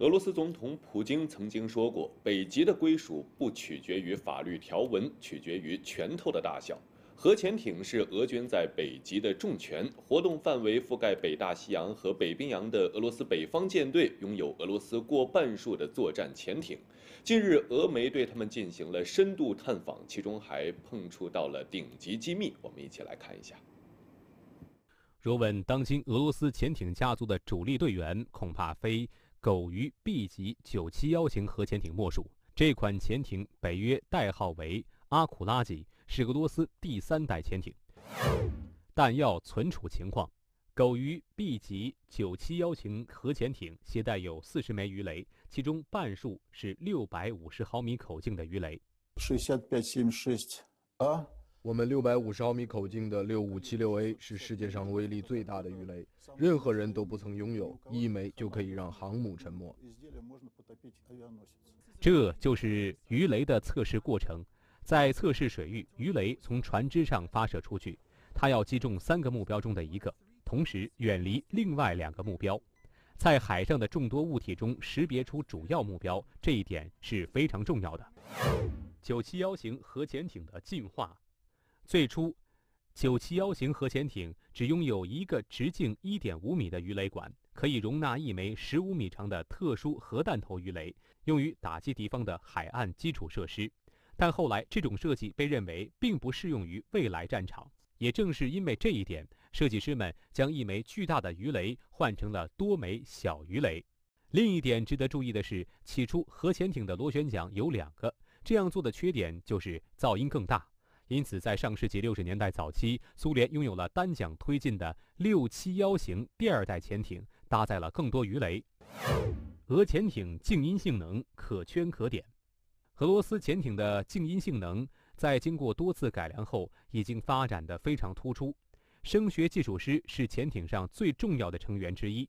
俄罗斯总统普京曾经说过：“北极的归属不取决于法律条文，取决于拳头的大小。”核潜艇是俄军在北极的重拳，活动范围覆盖北大西洋和北冰洋的俄罗斯北方舰队拥有俄罗斯过半数的作战潜艇。近日，俄媒对他们进行了深度探访，其中还碰触到了顶级机密。我们一起来看一下。若问当今俄罗斯潜艇家族的主力队员，恐怕非……“狗鱼 ”B 级971型核潜艇莫属。这款潜艇北约代号为“阿库拉级”，是俄罗斯第三代潜艇。弹药存储情况，“狗鱼 ”B 级971型核潜艇携带有40枚鱼雷，其中半数是650毫米口径的鱼雷。我们六百五十毫米口径的六五七六 A 是世界上威力最大的鱼雷，任何人都不曾拥有一枚就可以让航母沉没。这就是鱼雷的测试过程，在测试水域，鱼雷从船只上发射出去，它要击中三个目标中的一个，同时远离另外两个目标。在海上的众多物体中识别出主要目标，这一点是非常重要的。九七幺型核潜艇的进化。最初，971型核潜艇只拥有一个直径1.5米的鱼雷管，可以容纳一枚15米长的特殊核弹头鱼雷，用于打击敌方的海岸基础设施。但后来，这种设计被认为并不适用于未来战场。也正是因为这一点，设计师们将一枚巨大的鱼雷换成了多枚小鱼雷。另一点值得注意的是，起初核潜艇的螺旋桨有两个，这样做的缺点就是噪音更大。因此，在上世纪六十年代早期，苏联拥有了单桨推进的六七幺型第二代潜艇，搭载了更多鱼雷。俄潜艇静音性能可圈可点。俄罗斯潜艇的静音性能在经过多次改良后，已经发展得非常突出。声学技术师是潜艇上最重要的成员之一，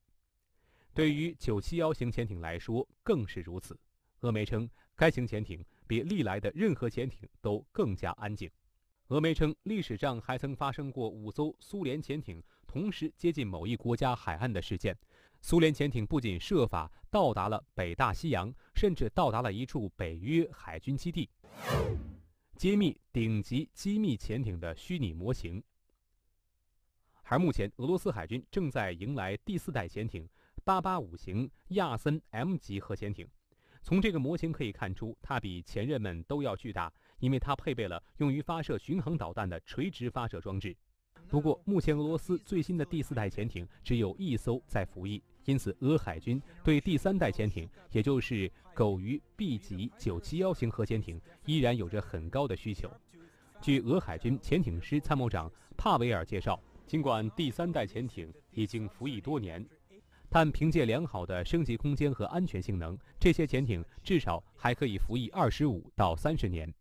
对于九七幺型潜艇来说更是如此。俄媒称，该型潜艇比历来的任何潜艇都更加安静。俄媒称，历史上还曾发生过五艘苏联潜艇同时接近某一国家海岸的事件。苏联潜艇不仅设法到达了北大西洋，甚至到达了一处北约海军基地。揭秘顶级机密潜艇的虚拟模型。而目前，俄罗斯海军正在迎来第四代潜艇 ——885 型亚森 M 级核潜艇。从这个模型可以看出，它比前任们都要巨大，因为它配备了用于发射巡航导弹的垂直发射装置。不过，目前俄罗斯最新的第四代潜艇只有一艘在服役，因此俄海军对第三代潜艇，也就是“狗鱼 B 级 ”971 型核潜艇，依然有着很高的需求。据俄海军潜艇师参谋长帕维尔介绍，尽管第三代潜艇已经服役多年，但凭借良好的升级空间和安全性能，这些潜艇至少还可以服役二十五到三十年。